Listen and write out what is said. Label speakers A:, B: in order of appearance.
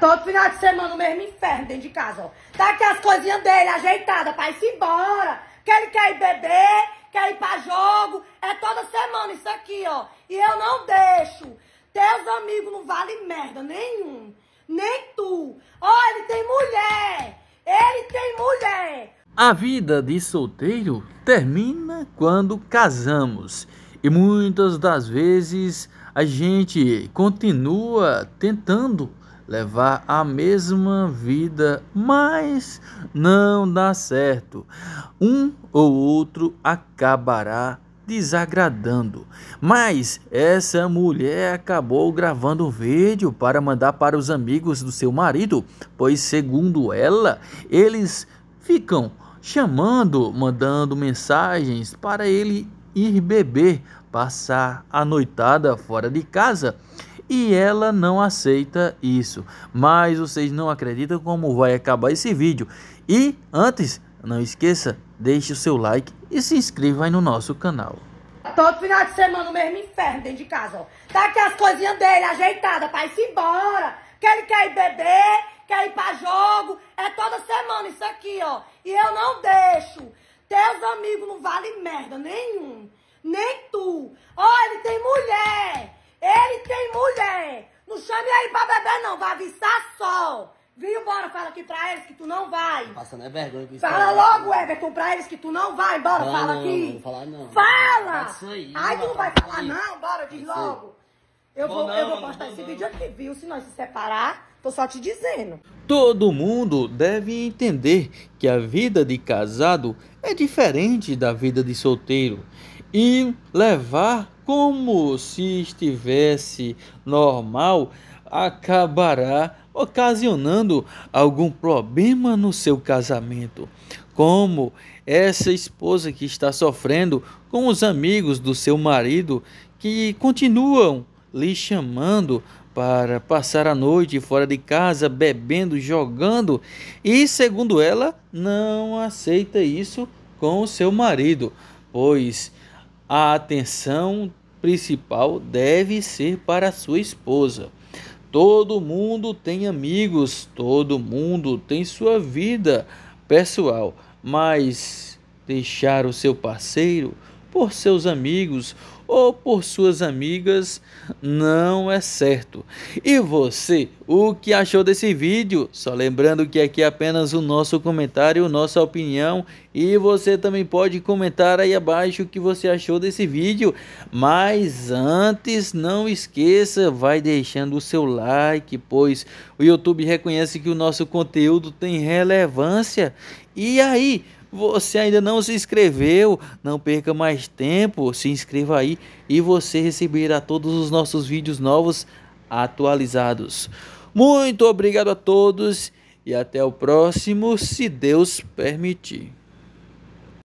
A: Todo final de semana o mesmo inferno dentro de casa, ó. Tá aqui as coisinhas dele ajeitadas pra ir embora. Que ele quer ir beber, quer ir pra jogo. É toda semana isso aqui, ó. E eu não deixo. Teus amigos não valem merda nenhum. Nem tu. Ó, ele tem mulher. Ele tem mulher.
B: A vida de solteiro termina quando casamos. E muitas das vezes a gente continua tentando levar a mesma vida, mas não dá certo. Um ou outro acabará desagradando. Mas essa mulher acabou gravando um vídeo para mandar para os amigos do seu marido, pois, segundo ela, eles ficam chamando, mandando mensagens para ele ir beber, passar a noitada fora de casa e ela não aceita isso. Mas vocês não acreditam como vai acabar esse vídeo. E antes, não esqueça, deixe o seu like e se inscreva aí no nosso canal.
A: Todo final de semana o mesmo inferno dentro de casa, ó. Tá aqui as coisinhas dele ajeitadas pra ir embora. Que ele quer ir beber, quer ir pra jogo. É toda semana isso aqui, ó. E eu não deixo. Teus amigos não valem merda nenhum. Nem tu. Ó, ele tem mulher. Ele tem mulher. Não chame aí pra beber, não. Vai avisar só. Viu? Bora, fala aqui pra eles que tu não vai. Passando é vergonha Fala isso. Fala né? logo, Everton, pra eles que tu não vai. Bora, fala, fala não, aqui. Não, vou falar não. Fala! aí, Ai, tu não vai falar, isso. não. Bora, diz logo. Eu vou, não, eu vou postar esse vídeo aqui, viu? Se nós se separar, tô só te dizendo.
B: Todo mundo deve entender que a vida de casado é diferente da vida de solteiro e levar como se estivesse normal acabará ocasionando algum problema no seu casamento, como essa esposa que está sofrendo com os amigos do seu marido que continuam lhe chamando para passar a noite fora de casa, bebendo, jogando, e segundo ela, não aceita isso com o seu marido, pois a atenção principal deve ser para sua esposa. Todo mundo tem amigos, todo mundo tem sua vida pessoal, mas deixar o seu parceiro por seus amigos ou por suas amigas não é certo. E você, o que achou desse vídeo? Só lembrando que aqui é apenas o nosso comentário, nossa opinião e você também pode comentar aí abaixo o que você achou desse vídeo. Mas antes, não esqueça, vai deixando o seu like, pois o YouTube reconhece que o nosso conteúdo tem relevância. E aí, você ainda não se inscreveu? Não perca mais tempo, se inscreva aí e você receberá todos os nossos vídeos novos atualizados. Muito obrigado a todos e até o próximo, se Deus permitir.